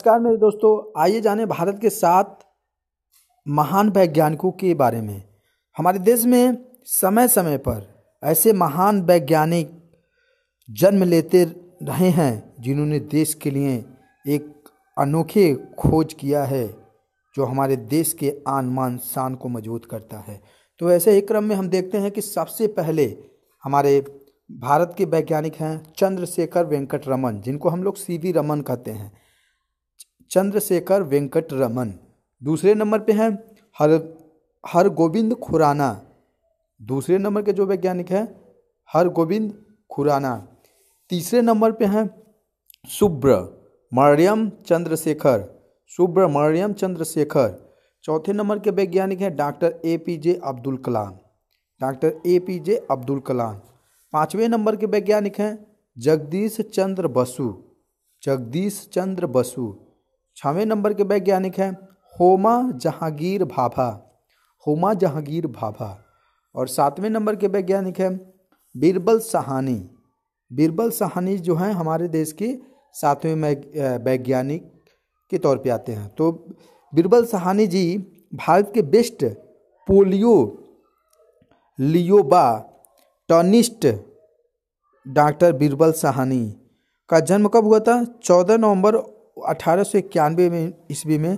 नमस्कार मेरे दोस्तों आइए जाने भारत के सात महान वैज्ञानिकों के बारे में हमारे देश में समय समय पर ऐसे महान वैज्ञानिक जन्म लेते रहे हैं जिन्होंने देश के लिए एक अनोखे खोज किया है जो हमारे देश के आन मान शान को मजबूत करता है तो ऐसे ही क्रम में हम देखते हैं कि सबसे पहले हमारे भारत के वैज्ञानिक हैं चंद्रशेखर वेंकट रमन जिनको हम लोग सी वी रमन कहते हैं चंद्रशेखर वेंकट रमन दूसरे नंबर पे हैं हर हरगोविंद खुराना दूसरे नंबर के जो वैज्ञानिक हैं हरगोविंद खुराना तीसरे नंबर पे हैं सुब्र मरियम चंद्रशेखर सुब्र मरियम चंद्रशेखर चौथे नंबर के वैज्ञानिक हैं doctor A P J Abdul Kalam doctor A P J Abdul Kalam पाँचवें नंबर के वैज्ञानिक हैं जगदीश चंद्र बसु जगदीश चंद्र बसु छवें नंबर के वैज्ञानिक हैं होमा जहांगीर भाभा होमा जहांगीर भाभा और सातवें नंबर के वैज्ञानिक हैं बीरबल सहानी बीरबल सहानी जो हैं हमारे देश के सातवें वैज्ञानिक के तौर पे आते हैं तो बीरबल सहानी जी भारत के best palaeobotanist doctor Birbal Sahani का जन्म कब हुआ था चौदह नवंबर अठारह में ईस्वी में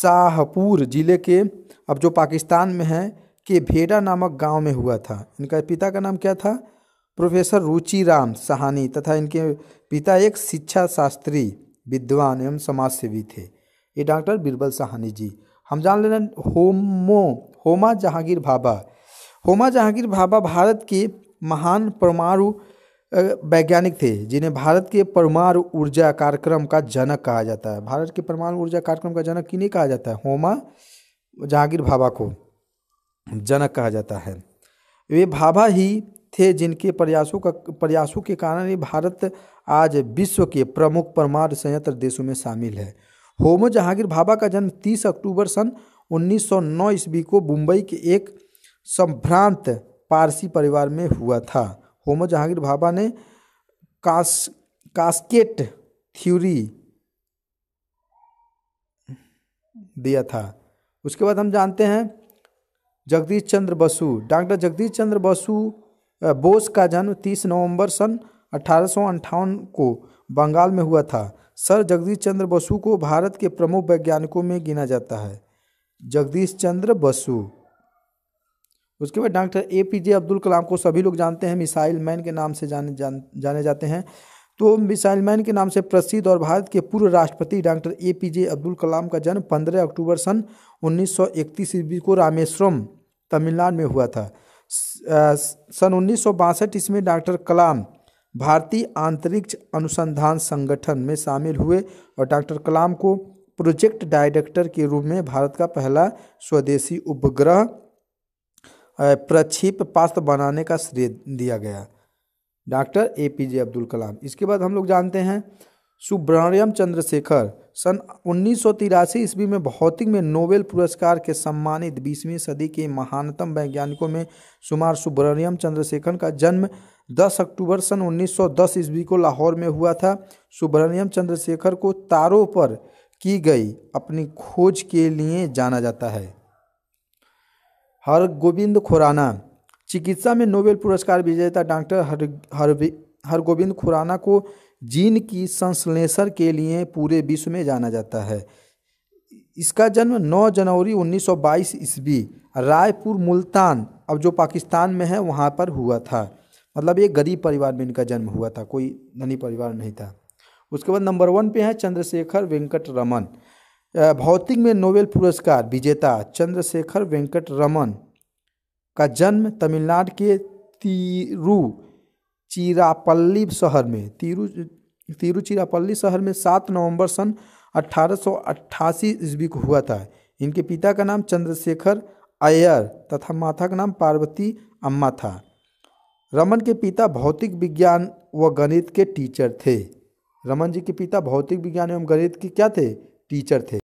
शाहपुर ज़िले के अब जो पाकिस्तान में है के भेड़ा नामक गांव में हुआ था इनका पिता का नाम क्या था प्रोफेसर रुचि राम सहानी तथा इनके पिता एक शिक्षा शास्त्री विद्वान एवं समाजसेवी थे ये डॉक्टर बीरबल सहानी जी हम जान लेना होमो होमा जहांगीर भाभा होमा जहांगीर भाभा भारत के महान परमाणु वैज्ञानिक थे जिन्हें भारत के परमाणु ऊर्जा कार्यक्रम का जनक कहा जाता है भारत के परमाणु ऊर्जा कार्यक्रम का जनक किन्हें कहा जाता है होमा जहांगीर भाभा को जनक कहा जाता है वे भाभा ही थे जिनके प्रयासों का प्रयासों के कारण ही भारत आज विश्व के प्रमुख परमाणु संयंत्र देशों में शामिल है होमो जहांगीर भाभा का जन्म 30 अक्टूबर सन 1909 ईस्वी को मुंबई के एक संभ्रांत पारसी परिवार में हुआ था होमो जहांगीर भाभा ने कास कास्केट थ्योरी दिया था उसके बाद हम जानते हैं जगदीश चंद्र बसु डॉक्टर जगदीश चंद्र बसु बोस का जन्म 30 नवंबर सन अठारह को बंगाल में हुआ था सर जगदीश चंद्र बसु को भारत के प्रमुख वैज्ञानिकों में गिना जाता है जगदीश चंद्र बसु उसके बाद doctor A P J Abdul Kalam को सभी लोग जानते हैं मिसाइल मैन के नाम से जाने जान, जाने जाते हैं तो मिसाइल मैन के नाम से प्रसिद्ध और भारत के पूर्व राष्ट्रपति doctor A P J Abdul Kalam का जन्म पंद्रह अक्टूबर सन इकतीस ईस्वी को रामेश्वरम तमिलनाडु में हुआ था सन उन्नीस ईस्वी में डॉक्टर कलाम भारतीय अंतरिक्ष अनुसंधान संगठन में शामिल हुए और डॉक्टर कलाम को प्रोजेक्ट डायरेक्टर के रूप में भारत का पहला स्वदेशी उपग्रह प्रक्षिप पास्त्र बनाने का श्रेय दिया गया doctor A P J Abdul Kalam इसके बाद हम लोग जानते हैं सुब्रमण्यम चंद्रशेखर सन उन्नीस ईस्वी में भौतिक में नोबेल पुरस्कार के सम्मानित बीसवीं सदी के महानतम वैज्ञानिकों में सुमार सुब्रमण्यम चंद्रशेखर का जन्म 10 अक्टूबर सन 1910 ईस्वी को लाहौर में हुआ था सुब्रमण्यम चंद्रशेखर को तारों पर की गई अपनी खोज के लिए जाना जाता है हर गोविंद खुराना चिकित्सा में नोबेल पुरस्कार विजेता डॉक्टर हर हर हरगोविंद खुराना को जीन की संश्लेषण के लिए पूरे विश्व में जाना जाता है इसका जन्म 9 जनवरी 1922 ईस्वी रायपुर मुल्तान अब जो पाकिस्तान में है वहाँ पर हुआ था मतलब एक गरीब परिवार में इनका जन्म हुआ था कोई धनी परिवार नहीं था उसके बाद नंबर वन पे है चंद्रशेखर वेंकट रमन भौतिक में नोबेल पुरस्कार विजेता चंद्रशेखर वेंकट रमन का जन्म तमिलनाडु के तिरु चिरापल्ली शहर में तिरु तिरुचिरापल्ली शहर में सात नवंबर सन अठारह ईस्वी को हुआ था इनके पिता का नाम चंद्रशेखर अय्यर तथा माता का नाम पार्वती अम्मा था रमन के पिता भौतिक विज्ञान व गणित के टीचर थे रमन जी के पिता भौतिक विज्ञान एवं गणित के क्या थे टीचर थे